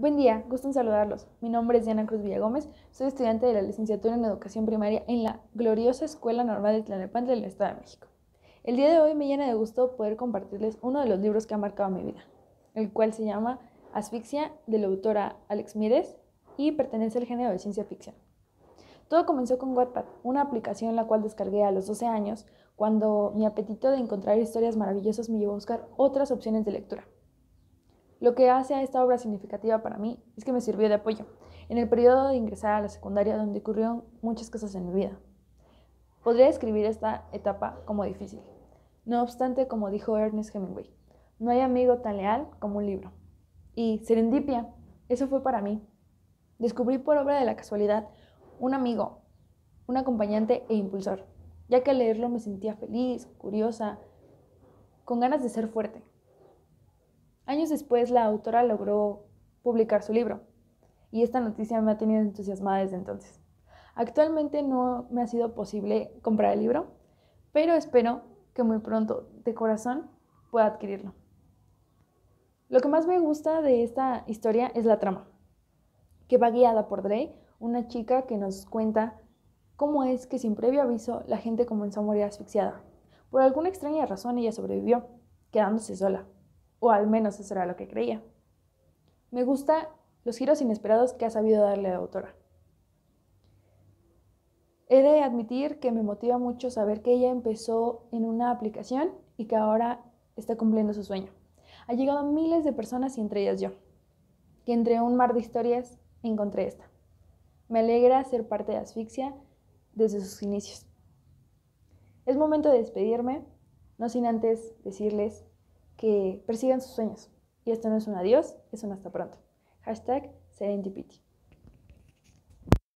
Buen día, gusto en saludarlos. Mi nombre es Diana Cruz Villagómez, soy estudiante de la licenciatura en Educación Primaria en la gloriosa Escuela Normal de Tlalnepantla del Estado de México. El día de hoy me llena de gusto poder compartirles uno de los libros que ha marcado mi vida, el cual se llama Asfixia, de la autora Alex Mírez y pertenece al género de ciencia ficción. Todo comenzó con Wattpad, una aplicación la cual descargué a los 12 años, cuando mi apetito de encontrar historias maravillosas me llevó a buscar otras opciones de lectura. Lo que hace a esta obra significativa para mí es que me sirvió de apoyo en el periodo de ingresar a la secundaria donde ocurrieron muchas cosas en mi vida. Podría describir esta etapa como difícil. No obstante, como dijo Ernest Hemingway, no hay amigo tan leal como un libro. Y serendipia, eso fue para mí. Descubrí por obra de la casualidad un amigo, un acompañante e impulsor, ya que al leerlo me sentía feliz, curiosa, con ganas de ser fuerte. Años después, la autora logró publicar su libro, y esta noticia me ha tenido entusiasmada desde entonces. Actualmente no me ha sido posible comprar el libro, pero espero que muy pronto, de corazón, pueda adquirirlo. Lo que más me gusta de esta historia es la trama, que va guiada por Dre, una chica que nos cuenta cómo es que sin previo aviso la gente comenzó a morir asfixiada. Por alguna extraña razón ella sobrevivió, quedándose sola o al menos eso era lo que creía. Me gusta los giros inesperados que ha sabido darle la autora. He de admitir que me motiva mucho saber que ella empezó en una aplicación y que ahora está cumpliendo su sueño. Ha llegado a miles de personas y entre ellas yo, que entre un mar de historias encontré esta. Me alegra ser parte de Asfixia desde sus inicios. Es momento de despedirme, no sin antes decirles que persigan sus sueños. Y esto no es un adiós, es un hasta pronto. Hashtag Serendipity.